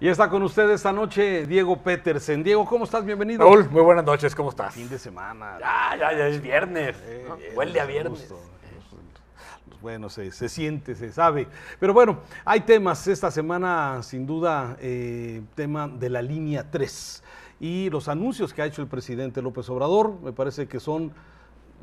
Y está con usted esta noche Diego Petersen. Diego, ¿cómo estás? Bienvenido. Raúl, muy buenas noches, ¿cómo estás? Fin de semana. Ya, ya, ya es viernes. Vuelve eh, eh, a viernes. Bueno, se, siente, se sabe. Pero bueno, hay temas esta semana, sin duda, eh, tema de la línea 3. Y los anuncios que ha hecho el presidente López Obrador, me parece que son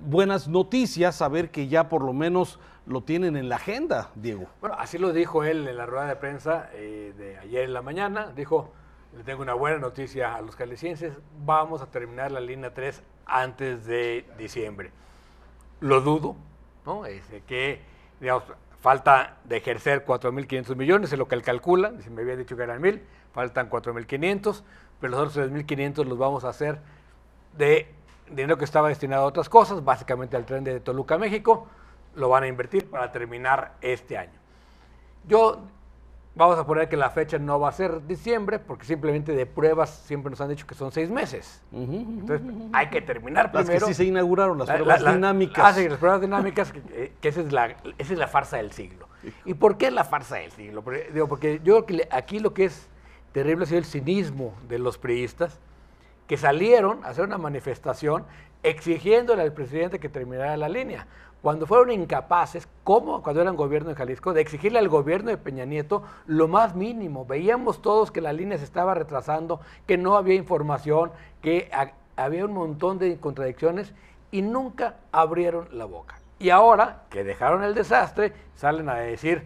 buenas noticias saber que ya por lo menos lo tienen en la agenda, Diego. Bueno, así lo dijo él en la rueda de prensa eh, de ayer en la mañana. Dijo, le tengo una buena noticia a los calicienses, vamos a terminar la línea 3 antes de diciembre. Lo dudo, ¿no? Es este, que, digamos, falta de ejercer 4.500 millones, es lo que él calcula, me había dicho que eran mil, faltan 4.500, pero los otros 3.500 los vamos a hacer de dinero que estaba destinado a otras cosas, básicamente al tren de Toluca, México, lo van a invertir para terminar este año. Yo, vamos a poner que la fecha no va a ser diciembre, porque simplemente de pruebas siempre nos han dicho que son seis meses. Entonces, hay que terminar primero. Las que sí se inauguraron, las pruebas dinámicas. Ah, sí, las pruebas dinámicas, eh, que, esa, es la, esa es la farsa del siglo. ¿Y por qué es la farsa del siglo? Porque, digo, porque yo creo que aquí lo que es terrible ha sido el cinismo de los priistas, que salieron a hacer una manifestación exigiéndole al presidente que terminara la línea. Cuando fueron incapaces, como cuando eran gobierno de Jalisco, de exigirle al gobierno de Peña Nieto lo más mínimo. Veíamos todos que la línea se estaba retrasando, que no había información, que había un montón de contradicciones y nunca abrieron la boca. Y ahora que dejaron el desastre, salen a decir,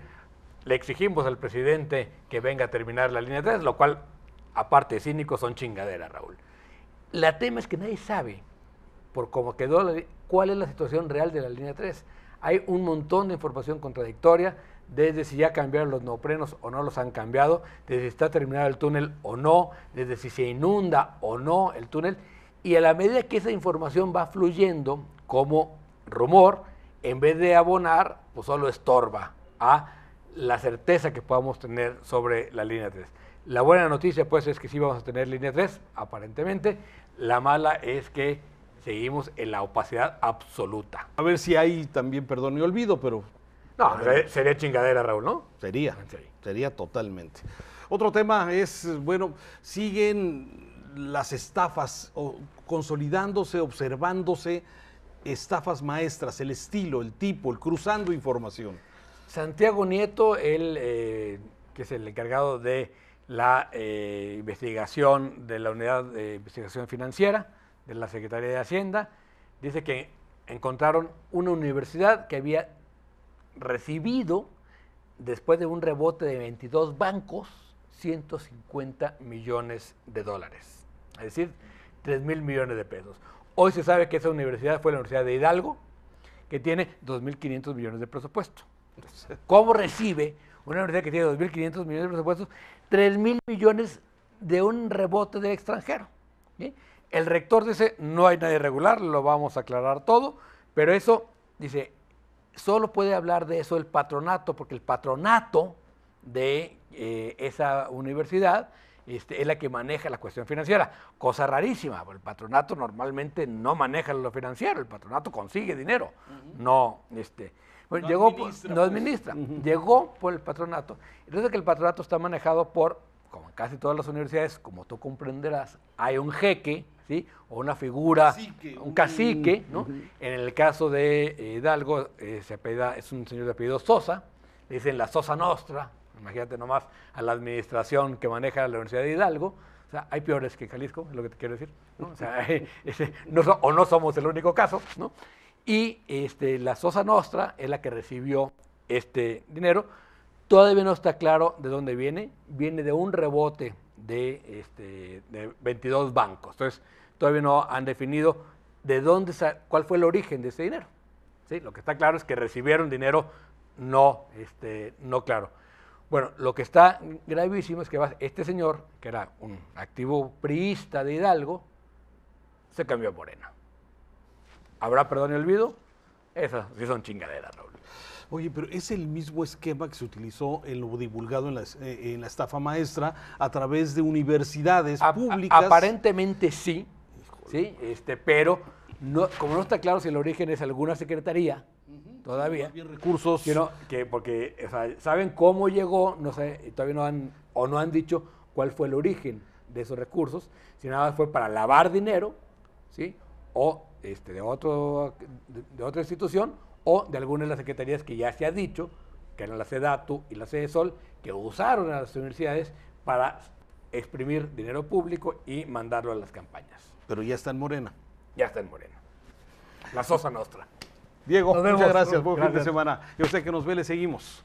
le exigimos al presidente que venga a terminar la línea 3, lo cual, aparte de cínico, son chingaderas, Raúl. La tema es que nadie sabe, por cómo quedó, cuál es la situación real de la línea 3. Hay un montón de información contradictoria, desde si ya cambiaron los neoprenos o no los han cambiado, desde si está terminado el túnel o no, desde si se inunda o no el túnel. Y a la medida que esa información va fluyendo como rumor, en vez de abonar, pues solo estorba a la certeza que podamos tener sobre la línea 3. La buena noticia pues es que sí vamos a tener línea 3, aparentemente. La mala es que seguimos en la opacidad absoluta. A ver si hay también perdón y olvido, pero... No, sería chingadera, Raúl, ¿no? Sería, sería totalmente. Otro tema es, bueno, siguen las estafas o, consolidándose, observándose estafas maestras, el estilo, el tipo, el cruzando información. Santiago Nieto, él eh, que es el encargado de la eh, investigación de la Unidad de Investigación Financiera de la Secretaría de Hacienda, dice que encontraron una universidad que había recibido, después de un rebote de 22 bancos, 150 millones de dólares, es decir, 3 mil millones de pesos. Hoy se sabe que esa universidad fue la Universidad de Hidalgo, que tiene 2.500 millones de presupuesto. ¿Cómo recibe una universidad que tiene 2.500 millones de presupuestos, 3.000 millones de un rebote de extranjero. El rector dice, no hay nadie regular, lo vamos a aclarar todo, pero eso, dice, solo puede hablar de eso el patronato, porque el patronato de eh, esa universidad este, es la que maneja la cuestión financiera. Cosa rarísima, el patronato normalmente no maneja lo financiero, el patronato consigue dinero, no, este, pues no llegó, administra, no administra, pues. llegó por el patronato. entonces que el patronato está manejado por, como en casi todas las universidades, como tú comprenderás, hay un jeque, ¿sí? O una figura, un cacique, ¿no? En el caso de eh, Hidalgo, eh, se es un señor de apellido Sosa, le dicen la Sosa Nostra, imagínate nomás a la administración que maneja la Universidad de Hidalgo, o sea, hay peores que Jalisco, es lo que te quiero decir. ¿no? o no somos el único caso, ¿no? Y este, la Sosa Nostra es la que recibió este dinero. Todavía no está claro de dónde viene. Viene de un rebote de, este, de 22 bancos. Entonces, todavía no han definido de dónde, cuál fue el origen de ese dinero. ¿Sí? Lo que está claro es que recibieron dinero no, este, no claro. Bueno, lo que está gravísimo es que este señor, que era un activo priista de Hidalgo, se cambió a Morena. ¿Habrá perdón y olvido? Esas sí son chingaderas, Raúl. Oye, pero es el mismo esquema que se utilizó en lo divulgado en la, eh, en la estafa maestra a través de universidades públicas. aparentemente sí, sí, este, pero no, como no está claro si el origen es alguna secretaría todavía. recursos. que porque o sea, saben cómo llegó, no sé, todavía no han o no han dicho cuál fue el origen de esos recursos, si nada más fue para lavar dinero, sí, o este, de, otro, de, otra institución o de alguna de las secretarías que ya se ha dicho, que eran la CEDATU y la CEDESOL, que usaron a las universidades para exprimir dinero público y mandarlo a las campañas. Pero ya está en Morena. Ya está en Morena. La Sosa Nostra. Diego, muchas gracias. Buen fin de semana. Yo sé que nos ve, le seguimos.